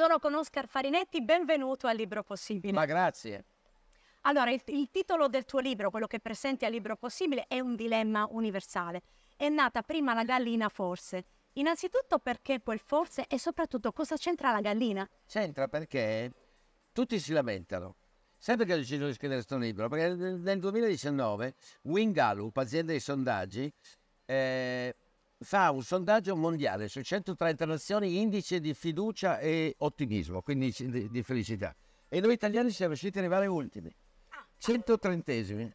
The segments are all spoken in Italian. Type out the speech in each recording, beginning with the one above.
Sono con Oscar Farinetti, benvenuto al Libro Possibile. Ma grazie. Allora, il, il titolo del tuo libro, quello che presenti al Libro Possibile, è un dilemma universale. È nata prima la gallina forse. Innanzitutto perché quel forse e soprattutto cosa c'entra la gallina? C'entra perché tutti si lamentano. Sempre che ho deciso di scrivere questo libro, perché nel 2019 Wingalup, azienda di sondaggi, eh, fa un sondaggio mondiale su 130 nazioni indice di fiducia e ottimismo, quindi di felicità. E noi italiani siamo riusciti ad arrivare ultimi, 130esimi.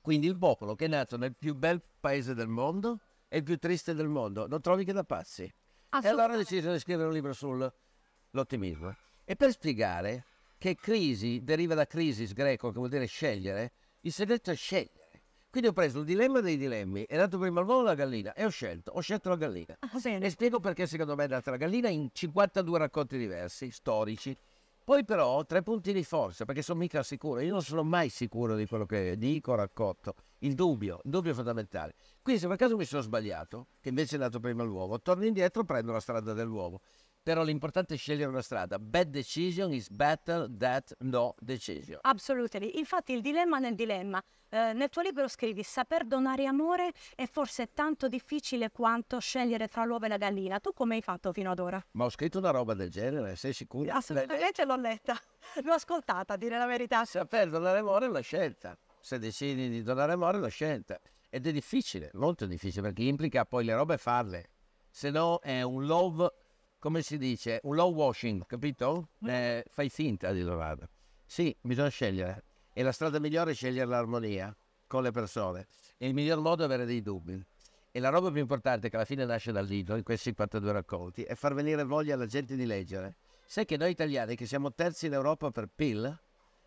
Quindi il popolo che è nato nel più bel paese del mondo e il più triste del mondo, non trovi che da pazzi. E allora ho deciso di scrivere un libro sull'ottimismo. E per spiegare che crisi deriva da crisis greco, che vuol dire scegliere, il segreto è scegliere quindi ho preso il dilemma dei dilemmi, è dato prima l'uovo o la gallina e ho scelto, ho scelto la gallina. Ah, e spiego perché secondo me è andata la gallina in 52 racconti diversi, storici. Poi però ho tre punti di forza, perché sono mica sicuro, io non sono mai sicuro di quello che dico, o racconto. Il dubbio, il dubbio è fondamentale. Quindi se per caso mi sono sbagliato, che invece è dato prima l'uovo, torno indietro e prendo la strada dell'uovo però l'importante è scegliere una strada. Bad decision is better than no decision. Absolutely. Infatti il dilemma nel dilemma. Eh, nel tuo libro scrivi saper donare amore è forse tanto difficile quanto scegliere tra l'uovo e la gallina. Tu come hai fatto fino ad ora? Ma ho scritto una roba del genere, sei sicura? Assolutamente l'ho letta. L'ho ascoltata, a dire la verità. Saper donare amore è una scelta. Se decidi di donare amore è una scelta. Ed è difficile, molto difficile, perché implica poi le robe farle. Se no è un love come si dice, un low washing, capito? Mm. Eh, fai finta di lavarla. Sì, bisogna scegliere. E la strada migliore è scegliere l'armonia con le persone. E il miglior modo è avere dei dubbi. E la roba più importante che alla fine nasce dal libro, in questi 52 racconti, è far venire voglia alla gente di leggere. Sai che noi italiani, che siamo terzi in Europa per PIL,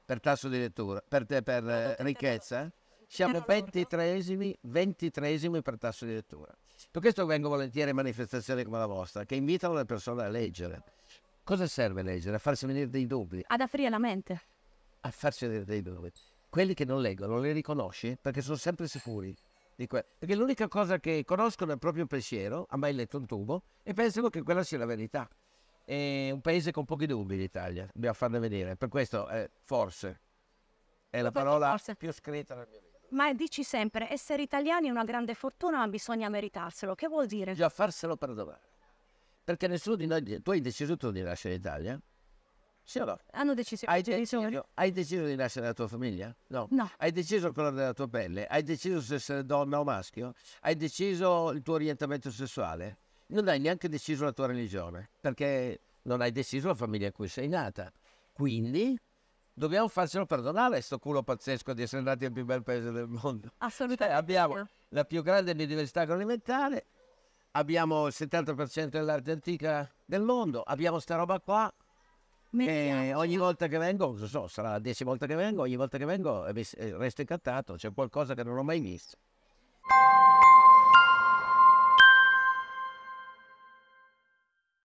per tasso di lettura, per, per eh, ricchezza, siamo ventitresimi, ventitresimi per tasso di lettura. Per questo vengo volentieri a manifestazioni come la vostra, che invitano le persone a leggere. Cosa serve leggere? A farsi venire dei dubbi. Ad aprire la mente. A farsi venire dei dubbi. Quelli che non leggono li riconosci perché sono sempre sicuri. Perché l'unica cosa che conoscono è il proprio pensiero, ha mai letto un tubo, e pensano che quella sia la verità. È un paese con pochi dubbi l'Italia, dobbiamo farne vedere. Per questo, eh, forse, è la parola forse. più scritta nel mio libro. Ma dici sempre, essere italiani è una grande fortuna, ma bisogna meritarselo. Che vuol dire? Già farselo per perdonare. Perché nessuno di noi... Tu hai deciso tu di nascere in Italia? Sì o no? Hanno deciso hai, deciso, hai deciso di nascere nella tua famiglia? No. no. Hai deciso il colore della tua pelle? Hai deciso se essere donna o maschio? Hai deciso il tuo orientamento sessuale? Non hai neanche deciso la tua religione, perché non hai deciso la famiglia in cui sei nata. Quindi dobbiamo farselo perdonare questo culo pazzesco di essere andati al più bel paese del mondo. Assolutamente. Cioè, abbiamo la più grande biodiversità agroalimentare, abbiamo il 70% dell'arte antica del mondo, abbiamo sta roba qua. E ogni volta che vengo, non so, sarà la decima volta che vengo, ogni volta che vengo eh, eh, resto incantato, c'è qualcosa che non ho mai visto.